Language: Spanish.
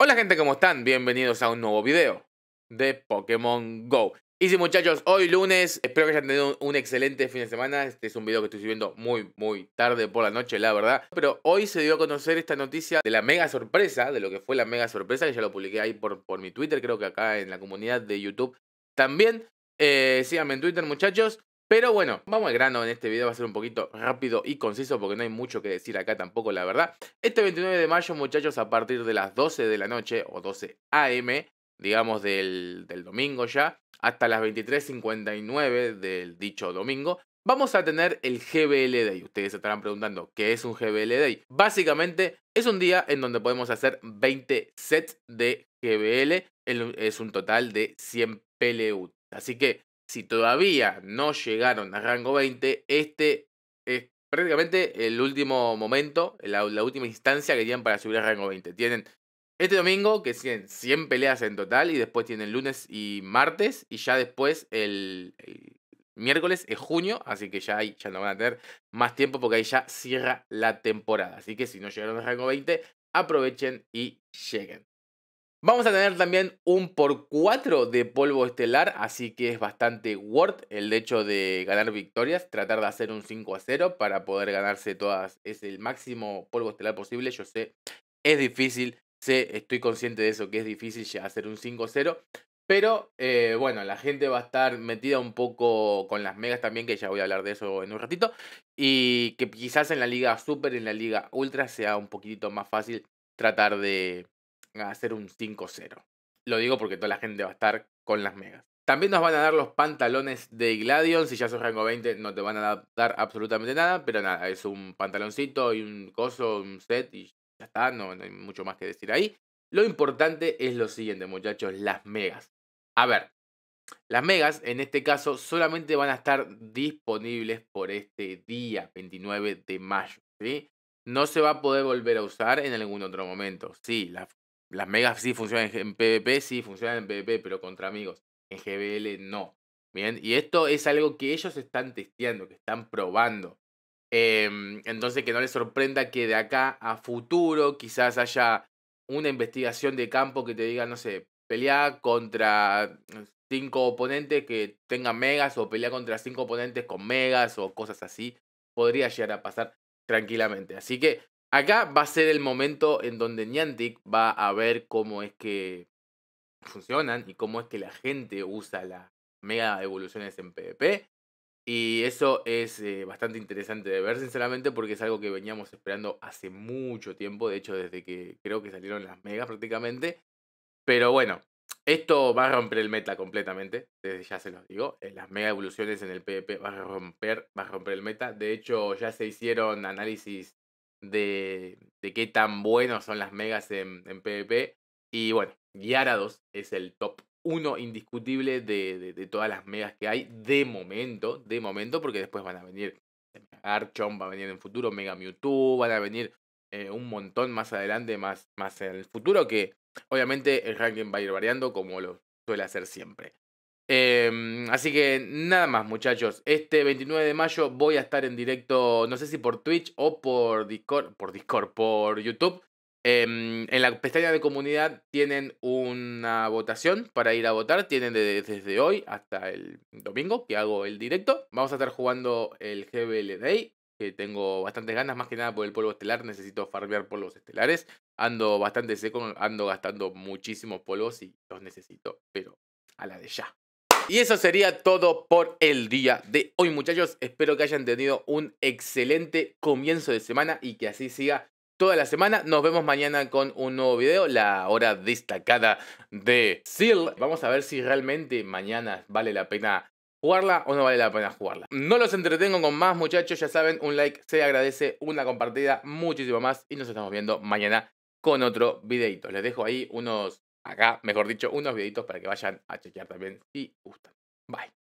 Hola gente, ¿cómo están? Bienvenidos a un nuevo video de Pokémon GO. Y sí muchachos, hoy lunes, espero que hayan tenido un excelente fin de semana. Este es un video que estoy subiendo muy, muy tarde por la noche, la verdad. Pero hoy se dio a conocer esta noticia de la mega sorpresa, de lo que fue la mega sorpresa, que ya lo publiqué ahí por, por mi Twitter, creo que acá en la comunidad de YouTube también. Eh, síganme en Twitter muchachos. Pero bueno, vamos al grano en este video, va a ser un poquito rápido y conciso porque no hay mucho que decir acá tampoco, la verdad. Este 29 de mayo, muchachos, a partir de las 12 de la noche o 12 AM, digamos del, del domingo ya, hasta las 23.59 del dicho domingo, vamos a tener el GBL Day. Ustedes se estarán preguntando, ¿qué es un GBL Day? Básicamente es un día en donde podemos hacer 20 sets de GBL. Es un total de 100 PLU. Así que si todavía no llegaron a rango 20, este es prácticamente el último momento, la, última instancia que tienen para subir a rango 20. Tienen este domingo, que tienen 100 peleas en total, y después tienen lunes y martes, y ya después el, miércoles es junio, así que ya hay ya no van a tener más tiempo porque ahí ya cierra la temporada. Así que si no llegaron al rango 20, aprovechen y lleguen. Vamos a tener también un por 4 de polvo estelar, así que es bastante worth el hecho de ganar victorias, tratar de hacer un 5 a 0 para poder ganarse todas, es el máximo polvo estelar posible, yo sé, es difícil, sé, estoy consciente de eso, que es difícil hacer un 5 0, pero eh, bueno, la gente va a estar metida un poco con las megas también, que ya voy a hablar de eso en un ratito. Y que quizás en la liga super, en la liga ultra, sea un poquitito más fácil tratar de, a hacer un 5-0. Lo digo porque toda la gente va a estar con las megas. También nos van a dar los pantalones de Gladion. Si ya sos rango 20 no te van a dar absolutamente nada. Pero nada, es un pantaloncito y un coso, un set y ya está. No, hay mucho más que decir ahí. Lo importante es lo siguiente, muchachos, las megas. A ver, las megas en este caso solamente van a estar disponibles por este día 29 de mayo. ¿sí? No se va a poder volver a usar en algún otro momento. Sí, las las megas sí funcionan en PvP, sí funcionan en PvP, pero contra amigos. En GBL no. Bien, y esto es algo que ellos están testeando, que están probando. Em, entonces que no les sorprenda que de acá a futuro quizás haya una investigación de campo que te diga, no sé, pelea contra cinco oponentes que tengan megas o pelea contra cinco oponentes con megas o cosas así. Podría llegar a pasar tranquilamente. Así que Acá va a ser el momento en donde Niantic va a ver cómo es que funcionan y cómo es que la gente usa las mega evoluciones en PvP. Y eso es eh, bastante interesante de ver, sinceramente, porque es algo que veníamos esperando hace mucho tiempo, de hecho desde que creo que salieron las megas prácticamente. Pero bueno, esto va a romper el meta completamente, desde ya se los digo. Eh, las mega evoluciones en el PvP va a romper, va a romper el meta. De hecho, ya se hicieron análisis de, de qué tan buenos son las megas en, en PvP. Y bueno, Gyarados es el top 1 indiscutible de, todas las megas que hay de momento, de momento, porque después van a venir Archon, va a venir en futuro Mega Mewtwo, van a venir eh, un montón más adelante, más, más en el futuro, que obviamente el ranking va a ir variando como lo suele hacer siempre. Em, así que nada más, muchachos. Este 29 de mayo voy a estar en directo, no sé si por Twitch o por Discord, por Discord, por YouTube. Em, en la pestaña de comunidad tienen una votación para ir a votar. Tienen desde hoy hasta el domingo que hago el directo. Vamos a estar jugando el GBL Day, que tengo bastantes ganas, más que nada por el polvo estelar. Necesito farmear polvos estelares. Ando bastante seco, ando gastando muchísimos polvos y los necesito, pero a la de ya. Y eso sería todo por el día de hoy, muchachos. Espero que hayan tenido un excelente comienzo de semana y que así siga toda la semana. Nos vemos mañana con un nuevo video, la hora destacada de Seal. Vamos a ver si realmente mañana vale la pena jugarla o no vale la pena jugarla. No los entretengo con más, muchachos. Ya saben, un like se agradece, una compartida, muchísimo más. Y nos estamos viendo mañana con otro videito. Les dejo ahí unos acá, mejor dicho, unos videitos para que vayan a chequear también si gustan. Bye.